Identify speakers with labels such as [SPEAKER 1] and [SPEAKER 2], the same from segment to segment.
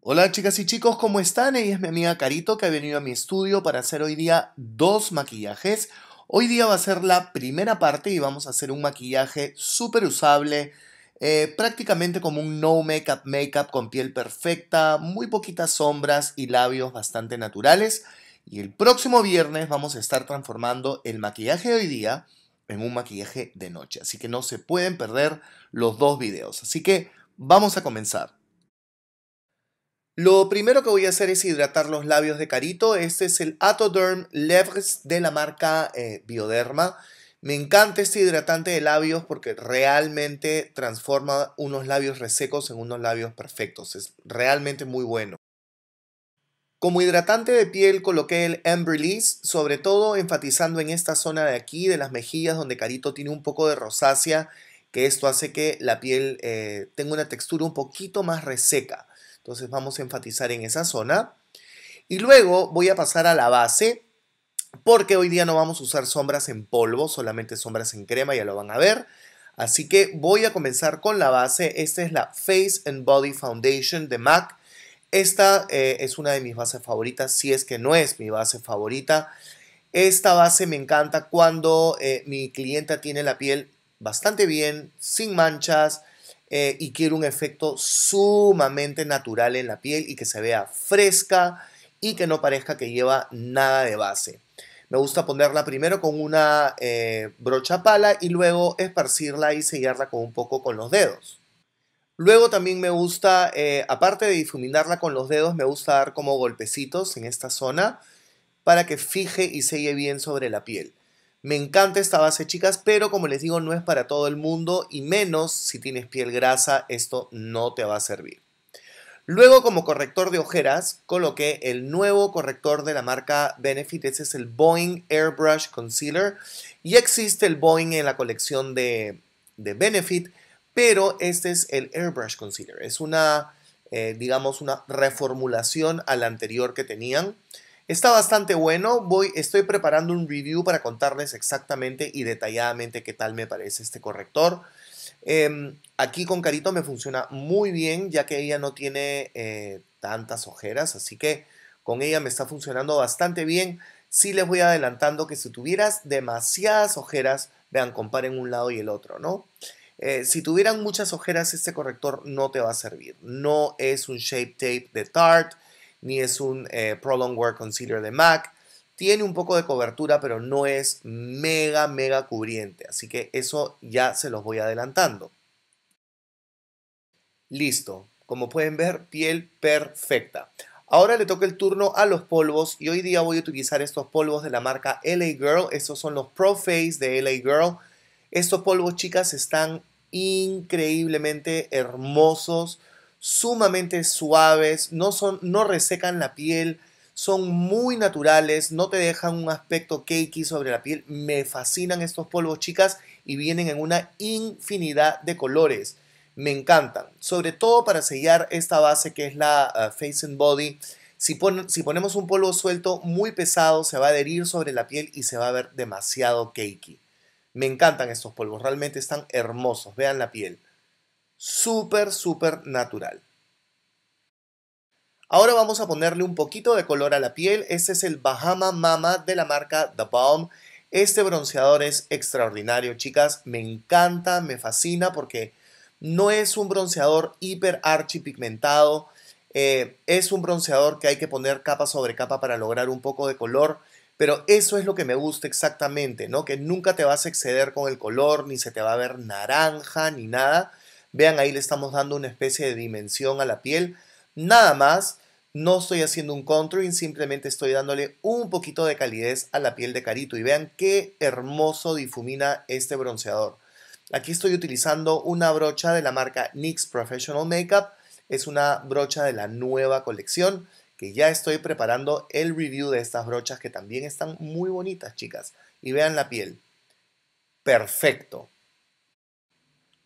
[SPEAKER 1] Hola chicas y chicos, ¿cómo están? Ella es mi amiga Carito que ha venido a mi estudio para hacer hoy día dos maquillajes. Hoy día va a ser la primera parte y vamos a hacer un maquillaje súper usable, eh, prácticamente como un no makeup makeup con piel perfecta, muy poquitas sombras y labios bastante naturales. Y el próximo viernes vamos a estar transformando el maquillaje de hoy día en un maquillaje de noche. Así que no se pueden perder los dos videos. Así que vamos a comenzar. Lo primero que voy a hacer es hidratar los labios de Carito. Este es el Atoderm Levres de la marca eh, Bioderma. Me encanta este hidratante de labios porque realmente transforma unos labios resecos en unos labios perfectos. Es realmente muy bueno. Como hidratante de piel coloqué el Embryolisse, sobre todo enfatizando en esta zona de aquí, de las mejillas, donde Carito tiene un poco de rosácea, que esto hace que la piel eh, tenga una textura un poquito más reseca. Entonces vamos a enfatizar en esa zona. Y luego voy a pasar a la base porque hoy día no vamos a usar sombras en polvo, solamente sombras en crema, ya lo van a ver. Así que voy a comenzar con la base. Esta es la Face and Body Foundation de MAC. Esta eh, es una de mis bases favoritas, si es que no es mi base favorita. Esta base me encanta cuando eh, mi clienta tiene la piel bastante bien, sin manchas, eh, y quiero un efecto sumamente natural en la piel y que se vea fresca y que no parezca que lleva nada de base. Me gusta ponerla primero con una eh, brocha pala y luego esparcirla y sellarla con un poco con los dedos. Luego también me gusta, eh, aparte de difuminarla con los dedos, me gusta dar como golpecitos en esta zona para que fije y selle bien sobre la piel. Me encanta esta base, chicas, pero como les digo, no es para todo el mundo y menos si tienes piel grasa, esto no te va a servir. Luego, como corrector de ojeras, coloqué el nuevo corrector de la marca Benefit. Ese es el Boeing Airbrush Concealer. Y existe el Boeing en la colección de, Benefit, pero este es el Airbrush Concealer. Es una, eh, digamos, una reformulación al anterior que tenían. Está bastante bueno, voy, estoy preparando un review para contarles exactamente y detalladamente qué tal me parece este corrector. Em, aquí con Carito me funciona muy bien, ya que ella no tiene eh, tantas ojeras, así que con ella me está funcionando bastante bien. Sí les voy adelantando que si tuvieras demasiadas ojeras, vean, comparen un lado y el otro, ¿no? Eh, si tuvieran muchas ojeras, este corrector no te va a servir. No es un Shape Tape de Tarte, ni es un eh, Pro Wear Concealer de MAC. Tiene un poco de cobertura, pero no es mega, mega cubriente. Así que eso ya se los voy adelantando. Listo. Como pueden ver, piel perfecta. Ahora le toca el turno a los polvos y hoy día voy a utilizar estos polvos de la marca LA Girl. Estos son los Pro Face de LA Girl. Estos polvos, chicas, están increíblemente hermosos sumamente suaves, no, son, no resecan la piel, son muy naturales, no te dejan un aspecto cakey sobre la piel. Me fascinan estos polvos, chicas, y vienen en una infinidad de colores. Me encantan, sobre todo para sellar esta base que es la eh, Face and Body. Si, si ponemos un polvo suelto muy pesado, se va a adherir sobre la piel y se va a ver demasiado cakey. Me encantan estos polvos, realmente están hermosos. Vean la piel súper, súper natural. Ahora vamos a ponerle un poquito de color a la piel. Este es el Bahama Mama de la marca The Balm. Este bronceador es extraordinario, chicas. Me encanta, me fascina porque no es un bronceador hiper archi pigmentado. Eh, es un bronceador que hay que poner capa sobre capa para lograr un poco de color. Pero eso es lo que me gusta exactamente, ¿no? Que nunca te vas a exceder con el color, ni se te va a ver naranja, ni nada, Vean, ahí le estamos dando una especie de dimensión a la piel. Nada más, no estoy haciendo un contouring, simplemente estoy dándole un poquito de calidez a la piel de Carito. Y vean qué hermoso difumina este bronceador. Aquí estoy utilizando una brocha de la marca NYX Professional Makeup. Es una brocha de la nueva colección que ya estoy preparando el review de estas brochas que también están muy bonitas, chicas. Y vean la piel. Perfecto.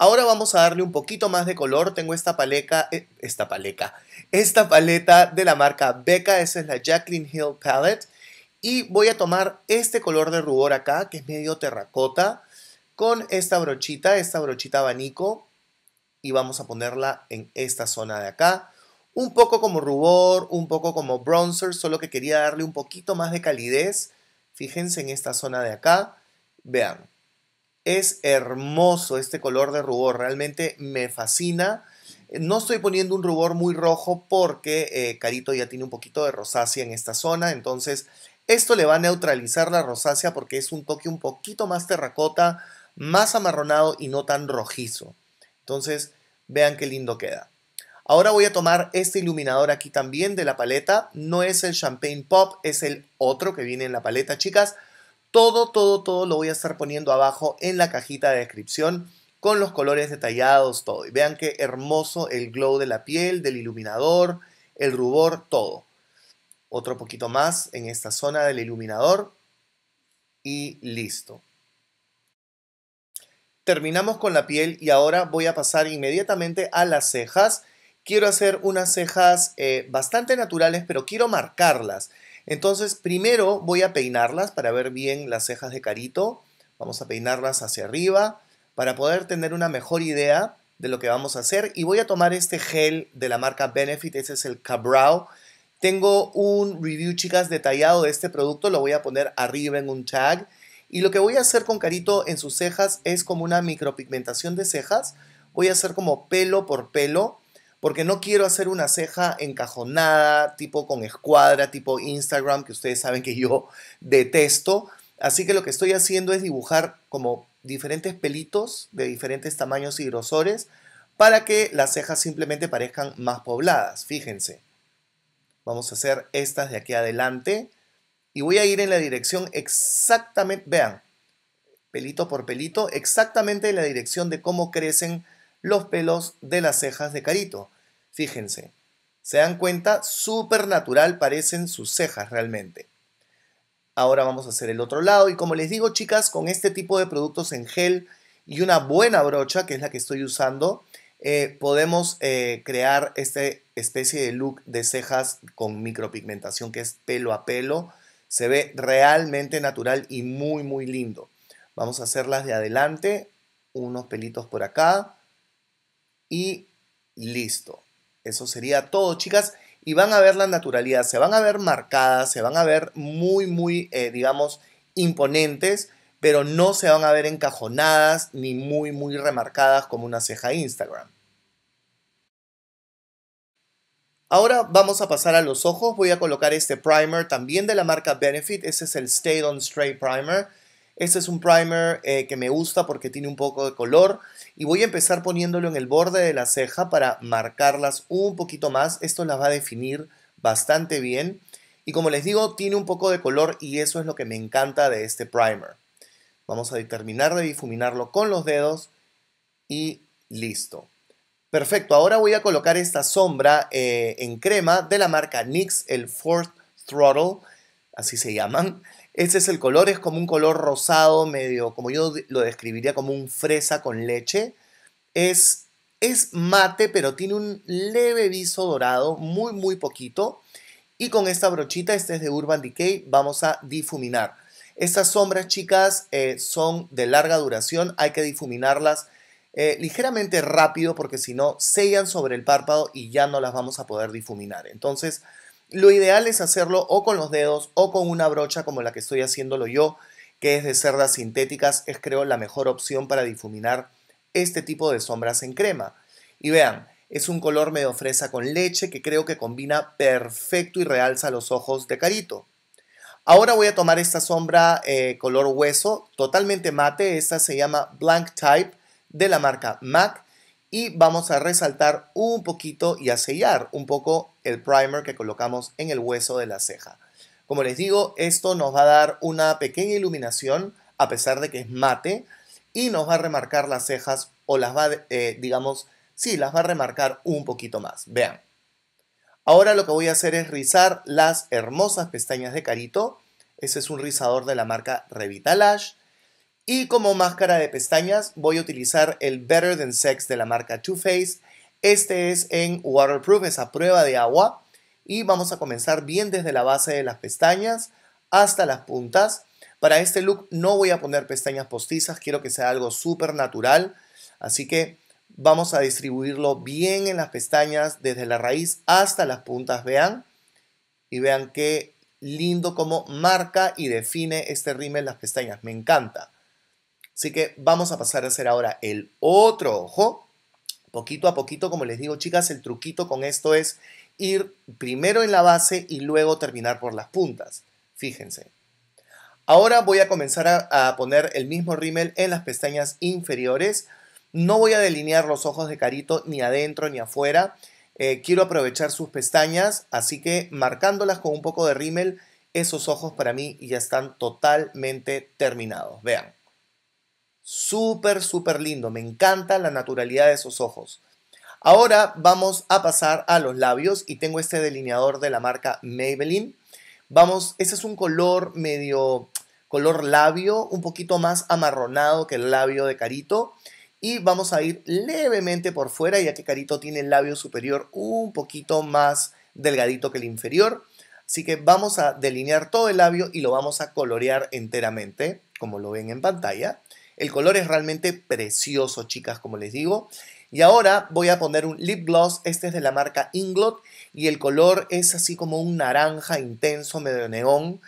[SPEAKER 1] Ahora vamos a darle un poquito más de color. Tengo esta paleta, eh, esta paleta, esta paleta de la marca Becca, esa es la Jacqueline Hill Palette. Y voy a tomar este color de rubor acá, que es medio terracota, con esta brochita, esta brochita abanico, y vamos a ponerla en esta zona de acá. Un poco como rubor, un poco como bronzer, solo que quería darle un poquito más de calidez. Fíjense en esta zona de acá. Vean, es hermoso este color de rubor, realmente me fascina. No estoy poniendo un rubor muy rojo porque eh, Carito ya tiene un poquito de rosácea en esta zona, entonces esto le va a neutralizar la rosácea porque es un toque un poquito más terracota, más amarronado y no tan rojizo. Entonces, vean qué lindo queda. Ahora voy a tomar este iluminador aquí también de la paleta. No es el Champagne Pop, es el otro que viene en la paleta, chicas. Todo, todo, todo lo voy a estar poniendo abajo en la cajita de descripción con los colores detallados, todo. Y vean qué hermoso el glow de la piel, del iluminador, el rubor, todo. Otro poquito más en esta zona del iluminador y listo. Terminamos con la piel y ahora voy a pasar inmediatamente a las cejas. Quiero hacer unas cejas eh, bastante naturales, pero quiero marcarlas. Entonces, primero voy a peinarlas para ver bien las cejas de Carito. Vamos a peinarlas hacia arriba para poder tener una mejor idea de lo que vamos a hacer. Y voy a tomar este gel de la marca Benefit, ese es el cabral Tengo un review, chicas, detallado de este producto, lo voy a poner arriba en un tag. Y lo que voy a hacer con Carito en sus cejas es como una micropigmentación de cejas. Voy a hacer como pelo por pelo porque no quiero hacer una ceja encajonada, tipo con escuadra, tipo Instagram, que ustedes saben que yo detesto. Así que lo que estoy haciendo es dibujar como diferentes pelitos de diferentes tamaños y grosores para que las cejas simplemente parezcan más pobladas. Fíjense. Vamos a hacer estas de aquí adelante. Y voy a ir en la dirección exactamente, vean, pelito por pelito, exactamente en la dirección de cómo crecen los pelos de las cejas de Carito. Fíjense, se dan cuenta, súper natural parecen sus cejas realmente. Ahora vamos a hacer el otro lado y como les digo chicas, con este tipo de productos en gel y una buena brocha, que es la que estoy usando, eh, podemos eh, crear esta especie de look de cejas con micropigmentación que es pelo a pelo. Se ve realmente natural y muy muy lindo. Vamos a hacerlas de adelante, unos pelitos por acá, y listo. Eso sería todo, chicas. Y van a ver la naturalidad, se van a ver marcadas, se van a ver muy, muy, eh, digamos, imponentes, pero no se van a ver encajonadas ni muy, muy remarcadas como una ceja Instagram. Ahora vamos a pasar a los ojos. Voy a colocar este primer también de la marca Benefit. Ese es el Stay On Stray Primer. Este es un primer eh, que me gusta porque tiene un poco de color y voy a empezar poniéndolo en el borde de la ceja para marcarlas un poquito más. Esto las va a definir bastante bien y como les digo, tiene un poco de color y eso es lo que me encanta de este primer. Vamos a terminar de difuminarlo con los dedos y listo. Perfecto, ahora voy a colocar esta sombra eh, en crema de la marca NYX, el Fourth Throttle, así se llaman. Este es el color, es como un color rosado, medio, como yo lo describiría como un fresa con leche. Es, es mate, pero tiene un leve viso dorado, muy, muy poquito. Y con esta brochita, este es de Urban Decay, vamos a difuminar. Estas sombras, chicas, eh, son de larga duración, hay que difuminarlas eh, ligeramente rápido porque si no sellan sobre el párpado y ya no las vamos a poder difuminar. Entonces, lo ideal es hacerlo o con los dedos o con una brocha como la que estoy haciéndolo yo, que es de cerdas sintéticas, es creo la mejor opción para difuminar este tipo de sombras en crema. Y vean, es un color medio fresa con leche que creo que combina perfecto y realza los ojos de Carito. Ahora voy a tomar esta sombra eh, color hueso, totalmente mate, esta se llama Blank Type de la marca MAC y vamos a resaltar un poquito y a sellar un poco el primer que colocamos en el hueso de la ceja. Como les digo, esto nos va a dar una pequeña iluminación, a pesar de que es mate, y nos va a remarcar las cejas o las va, eh, digamos, sí, las va a remarcar un poquito más. Vean. Ahora lo que voy a hacer es rizar las hermosas pestañas de Carito. Ese es un rizador de la marca Revitalash. Y como máscara de pestañas voy a utilizar el Better Than Sex de la marca Too Faced este es en Waterproof, es a prueba de agua. Y vamos a comenzar bien desde la base de las pestañas hasta las puntas. Para este look no voy a poner pestañas postizas, quiero que sea algo súper natural. Así que vamos a distribuirlo bien en las pestañas desde la raíz hasta las puntas, vean. Y vean qué lindo cómo marca y define este rímel las pestañas, me encanta. Así que vamos a pasar a hacer ahora el otro ojo. Poquito a poquito, como les digo chicas, el truquito con esto es ir primero en la base y luego terminar por las puntas. Fíjense. Ahora voy a comenzar a, poner el mismo rímel en las pestañas inferiores. No voy a delinear los ojos de Carito ni adentro ni afuera. Eh, quiero aprovechar sus pestañas, así que marcándolas con un poco de rímel, esos ojos para mí ya están totalmente terminados. Vean. Súper, súper lindo. Me encanta la naturalidad de esos ojos. Ahora vamos a pasar a los labios y tengo este delineador de la marca Maybelline. Vamos, ese es un color medio color labio, un poquito más amarronado que el labio de Carito. Y vamos a ir levemente por fuera, ya que Carito tiene el labio superior un poquito más delgadito que el inferior. Así que vamos a delinear todo el labio y lo vamos a colorear enteramente, como lo ven en pantalla. El color es realmente precioso, chicas, como les digo. Y ahora voy a poner un lip gloss, este es de la marca Inglot y el color es así como un naranja intenso, medio neón.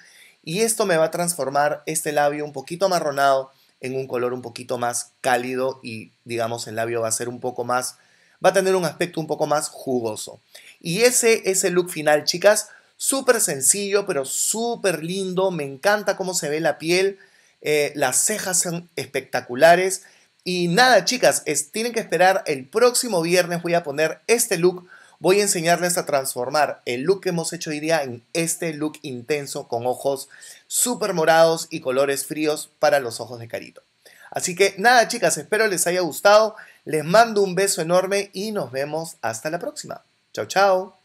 [SPEAKER 1] Y esto me va a transformar este labio un poquito amarronado en un color un poquito más cálido y digamos el labio va a ser un poco más, va a tener un aspecto un poco más jugoso. Y ese es el look final, chicas. Súper sencillo, pero súper lindo. Me encanta cómo se ve la piel. Eh, las cejas son espectaculares. Y nada, chicas, tienen que esperar. El próximo viernes voy a poner este look. Voy a enseñarles a transformar el look que hemos hecho hoy día en este look intenso con ojos súper morados y colores fríos para los ojos de Carito. Así que nada, chicas, espero les haya gustado. Les mando un beso enorme y nos vemos hasta la próxima. Chao, chao.